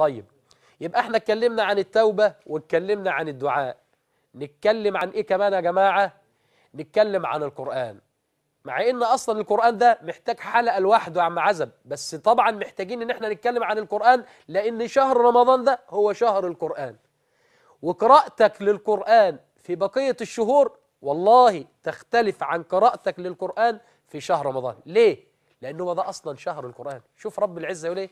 طيب يبقى احنا اتكلمنا عن التوبة واتكلمنا عن الدعاء نتكلم عن ايه كمان يا جماعة نتكلم عن القرآن مع ان اصلا القرآن ده محتاج حلقة لوحده يا عم عزب بس طبعا محتاجين ان احنا نتكلم عن القرآن لان شهر رمضان ده هو شهر القرآن وقراءتك للقرآن في بقية الشهور والله تختلف عن قراءتك للقرآن في شهر رمضان ليه؟ لأنه ده أصلا شهر القرآن شوف رب العزة يقول إيه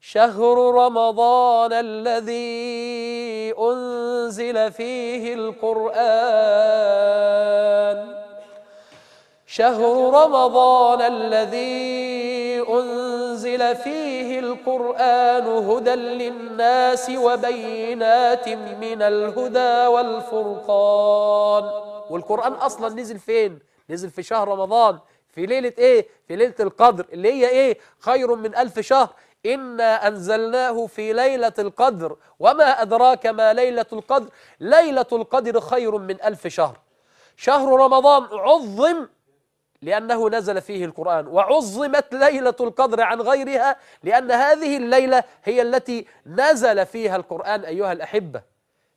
شهر رمضان الذي أنزل فيه القرآن شهر رمضان الذي أنزل فيه القرآن هدى للناس وبينات من الهدى والفرقان والقرآن أصلا نزل فين؟ نزل في شهر رمضان في ليلة إيه؟ في ليلة القدر اللي هي إيه؟ خير من ألف شهر إنا أنزلناه في ليلة القدر وما أدراك ما ليلة القدر ليلة القدر خير من ألف شهر شهر رمضان عظم لأنه نزل فيه القرآن وعظمت ليلة القدر عن غيرها لأن هذه الليلة هي التي نزل فيها القرآن أيها الأحبة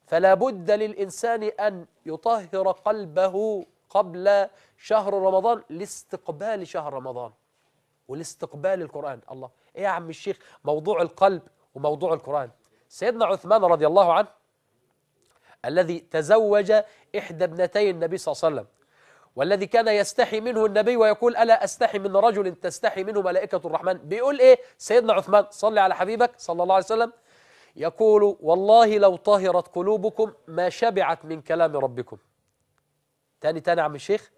فلا بد للإنسان أن يطهر قلبه قبل شهر رمضان لاستقبال شهر رمضان والاستقبال القرآن الله إيه يا عم الشيخ موضوع القلب وموضوع القرآن سيدنا عثمان رضي الله عنه الذي تزوج إحدى ابنتي النبي صلى الله عليه وسلم والذي كان يستحي منه النبي ويقول ألا أستحي من رجل تستحي منه ملائكة الرحمن بيقول إيه سيدنا عثمان صلي على حبيبك صلى الله عليه وسلم يقول والله لو طهرت قلوبكم ما شبعت من كلام ربكم تاني تاني عم الشيخ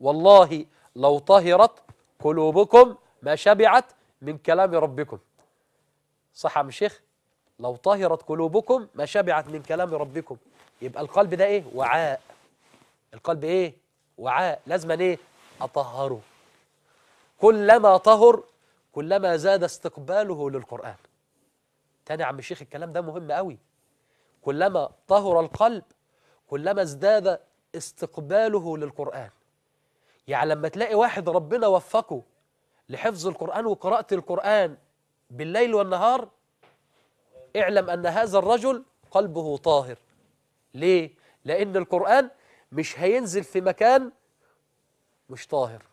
والله لو طهرت قلوبكم ما شبعت من كلام ربكم صح يا شيخ لو طهرت قلوبكم ما شبعت من كلام ربكم يبقى القلب ده ايه وعاء القلب ايه وعاء لازما ايه اطهره كلما طهر كلما زاد استقباله للقرآن تاني عم شيخ الكلام ده مهم قوي كلما طهر القلب كلما ازداد استقباله للقرآن يعني لما تلاقي واحد ربنا وفقه لحفظ القرآن وقراءة القرآن بالليل والنهار اعلم أن هذا الرجل قلبه طاهر ليه؟ لأن القرآن مش هينزل في مكان مش طاهر